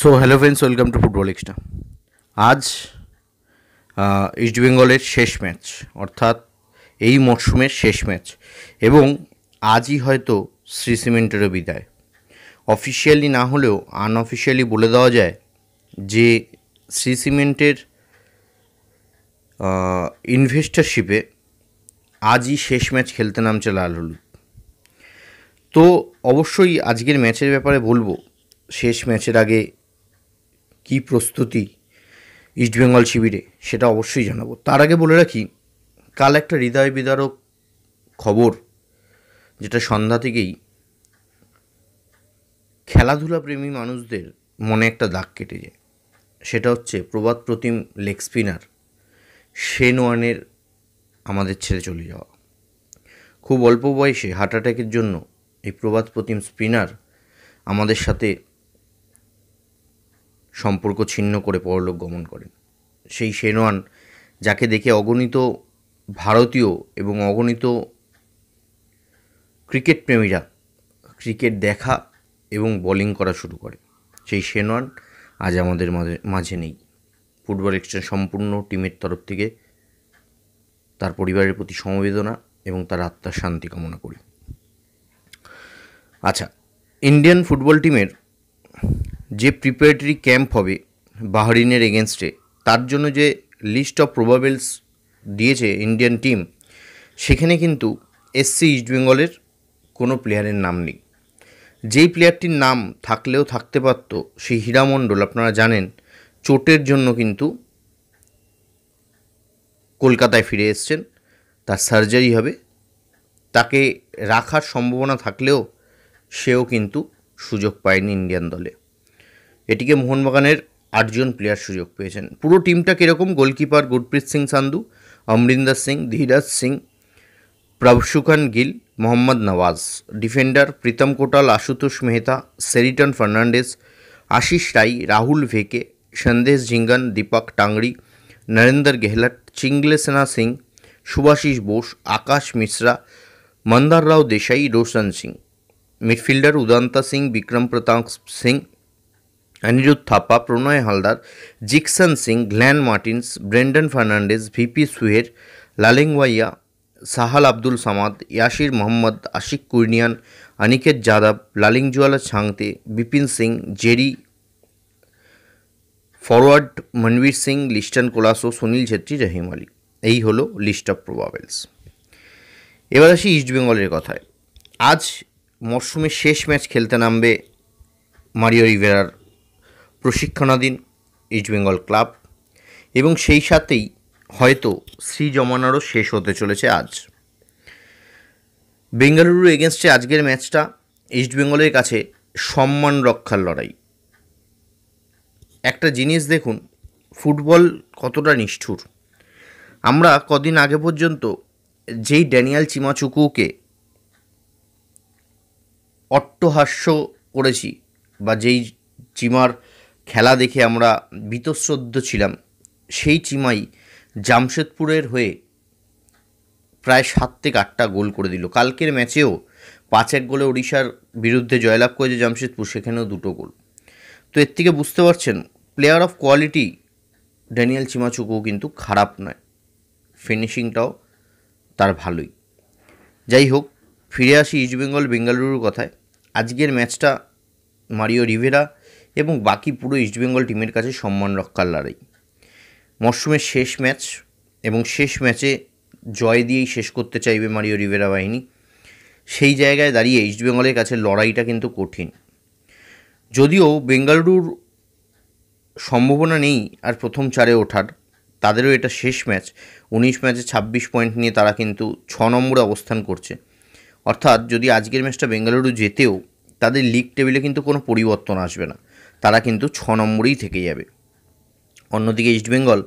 So hello friends welcome to football extra আজ East বেঙ্গলের শেষ ম্যাচ অর্থাৎ এই মরশুমের শেষ ম্যাচ এবং আজই হয়তো শ্রী সিমেন্টেরও বিদায় অফিসিয়ালি না হলেও আনঅফিসিয়ালি বলে দেওয়া যায় যে শ্রী সিমেন্টের ইনভেস্টারশিপে আজই শেষ ম্যাচ খেলতে নামছে লাল হলুদ তো অবশ্যই আজকের ম্যাচের ব্যাপারে বলবো শেষ ম্যাচের আগে কি প্রস্তুতি ইস্টবেঙ্গল শিবিরে সেটা অবশ্যই জানাবো তার আগে বলে রাখি কাল একটা হৃদয় বিদারক খবর যেটা সন্ধ্যা থেকেই খেলাধুলা প্রেমী মানুষদের মনে একটা দাগ কেটে যায় সেটা হচ্ছে প্রবাদ প্রতিম লেগ স্পিনার শেন ওয়ানের আমাদের ছেড়ে চলে যাওয়া খুব অল্প বয়সে হার্ট অ্যাটাকের জন্য এই প্রবাদ প্রতিম স্পিনার আমাদের সাথে সম্পর্ক ছিন্ন করে পরলোক গমন করেন সেই সেনওয়ান যাকে দেখে অগণিত ভারতীয় এবং অগণিত ক্রিকেট প্রেমীরা ক্রিকেট দেখা এবং বোলিং করা শুরু করে সেই সেনওয়ান আজ আমাদের মাঝে মাঝে নেই ফুটবল এক্সচেঞ্জ সম্পূর্ণ টিমের তরফ থেকে তার পরিবারের প্রতি সমবেদনা এবং তার আত্মার শান্তি কামনা করি আচ্ছা ইন্ডিয়ান ফুটবল টিমের যে প্রিপারেটরি ক্যাম্প হবে বাহরিনের এগেনস্টে তার জন্য যে লিস্ট অফ প্রবাবেলস দিয়েছে ইন্ডিয়ান টিম সেখানে কিন্তু এসসি ইস্টবেঙ্গলের কোনো প্লেয়ারের নাম নেই যেই প্লেয়ারটির নাম থাকলেও থাকতে পারত সেই হীরামণ্ডল আপনারা জানেন চোটের জন্য কিন্তু কলকাতায় ফিরে এসছেন তার সার্জারি হবে তাকে রাখার সম্ভাবনা থাকলেও সেও কিন্তু সুযোগ পায়নি ইন্ডিয়ান দলে এটিকে মোহনবাগানের আটজন প্লেয়ার সুযোগ পেয়েছেন পুরো টিমটা কীরকম goalkeeper Gurpreet Singh Sandhu Amrinder Singh Dheeraj Singh Prabhsukhan Gill Mohammad Nawaz defender Pritam Kotal Ashutosh Mehta Seriton Fernandes Ashish Rai Rahul Bheke Sandesh Jhingan Deepak Tangri Narender Gahlot Chinglensana Singh Subhasish Bose Akash Mishra Mandar Rao Desai Roshan Singh midfielder Udanta Singh Vikram Pratap Singh Anirudh Thapa Pronay Halder Jeakson Singh Glan Martins Brandon Fernandes VP Suhair ওয়াইয়া সাহাল আব্দুল সামাদ ইয়াসির মোহাম্মদ আশিক কুর্নিয়ান অনিকেত যাদব লালিংজুয়ালা ছাংতে বিপিন সিং জেরি ফরওয়ার্ড মনবীর সিং লিস্টন কোলাসো সুনীল ছেত্রী রহিম আলী এই হলো লিস্ট অফ প্রবাবেলস এবার আসি ইস্টবেঙ্গলের কথায় আজ মরশুমের শেষ ম্যাচ খেলতে নামবে মারিও রিভেরার প্রশিক্ষণাধীন ইস্টবেঙ্গল ক্লাব এবং সেই সাথেই হয়তো শ্রী জমানারও শেষ হতে চলেছে আজ বেঙ্গালুরু এগেনস্টে আজকের ম্যাচটা ইস্টবেঙ্গলের কাছে সম্মান রক্ষার লড়াই একটা জিনিস দেখুন ফুটবল কতটা নিষ্ঠুর আমরা কদিন আগে পর্যন্ত যেই ড্যানিয়াল চিমাচুকুকে অট্টহাস্য করেছি বা যেই চিমার খেলা দেখে আমরা বীতশ্রদ্ধ ছিলাম সেই চিমাই জামশেদপুরের হয়ে প্রায় সাত থেকে আটটা গোল করে দিল কালকের ম্যাচেও পাঁচ এক গোলে ওড়িশার বিরুদ্ধে জয়লাভ করেছে জামশেদপুর সেখানেও দুটো গোল তো এর থেকে বুঝতে পারছেন player of quality Daniel Chima Chukwu কিন্তু খারাপ নয় ফিনিশিংটাও তার ভালোই যাই হোক ফিরে আসি ইস্টবেঙ্গল বেঙ্গালুরুর কথায় আজকের ম্যাচটা মারিও রিভেরা এবং বাকি পুরো ইস্টবেঙ্গল টিমের কাছে সম্মান রক্ষার লড়াই মরশুমের শেষ ম্যাচ এবং শেষ ম্যাচে জয় দিয়েই শেষ করতে চাইবে মারিও রিভেরা বাহিনী সেই জায়গায় দাঁড়িয়ে ইস্টবেঙ্গলের কাছে লড়াইটা কিন্তু কঠিন যদিও বেঙ্গালুরুর সম্ভাবনা নেই আর প্রথম চারে ওঠার তাদেরও এটা শেষ ম্যাচ উনিশ ম্যাচে ছাব্বিশ পয়েন্ট নিয়ে তারা কিন্তু ছ নম্বরে অবস্থান করছে অর্থাৎ যদি আজকের ম্যাচটা বেঙ্গালুরু যেতেও তাদের লিগ টেবিলে কিন্তু কোনো পরিবর্তন আসবে না তারা কিন্তু ছ নম্বরেই থেকে যাবে অন্যদিকে ইস্টবেঙ্গল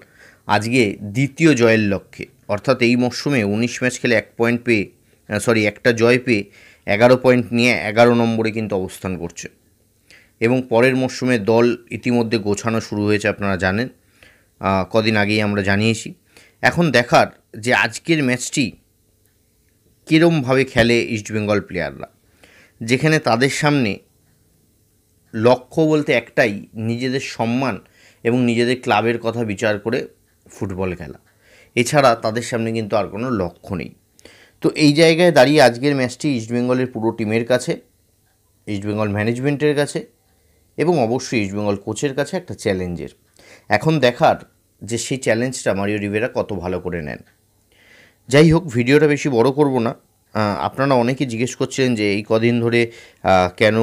আজকে দ্বিতীয় জয়ের লক্ষ্যে অর্থাৎ এই মরশুমে উনিশ ম্যাচ খেলে এক পয়েন্ট পেয়ে সরি একটা জয় পেয়ে এগারো পয়েন্ট নিয়ে এগারো নম্বরে কিন্তু অবস্থান করছে এবং পরের মরশুমে দল ইতিমধ্যে গোছানো শুরু হয়েছে আপনারা জানেন কদিন আগেই আমরা জানিয়েছি এখন দেখার যে আজকের ম্যাচটি কীরমভাবে খেলে ইস্টবেঙ্গল প্লেয়াররা যেখানে তাদের সামনে লক্ষ্য বলতে একটাই নিজেদের সম্মান এবং নিজেদের ক্লাবের কথা বিচার করে ফুটবল খেলা এছাড়া তাদের সামনে কিন্তু আর কোনো লক্ষ্য নেই তো এই জায়গায় দাঁড়িয়ে আজকের ম্যাচটি ইস্টবেঙ্গলের পুরো টিমের কাছে ইস্টবেঙ্গল ম্যানেজমেন্টের কাছে এবং অবশ্যই ইস্টবেঙ্গল কোচের কাছে একটা চ্যালেঞ্জের এখন দেখার যে সেই চ্যালেঞ্জটা মারিও রিভেরা কত ভালো করে নেন যাই হোক ভিডিওটা বেশি বড় করব না আপনারা অনেকে জিজ্ঞেস করছিলেন যে এই কদিন ধরে কেন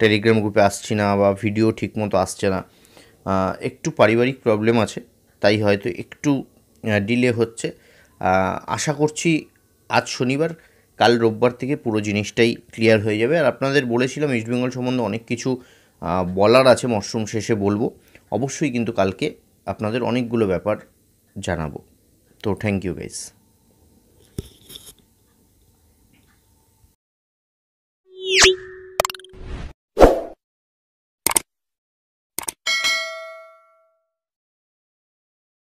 টেলিগ্রাম গ্রুপে আসছি না বা ভিডিও ঠিক মতো আসছে না একটু পারিবারিক প্রবলেম আছে তাই হয়তো একটু ডিলে হচ্ছে আশা করছি আজ শনিবার কাল রোববার থেকে পুরো জিনিসটাই ক্লিয়ার হয়ে যাবে আর আপনাদের বলেছিলাম ইস্টবেঙ্গল সম্বন্ধে অনেক কিছু বলার আছে মশরুম শেষে বলবো অবশ্যই কিন্তু কালকে আপনাদের অনেকগুলো ব্যাপার জানাবো তো thank you guys Thank you.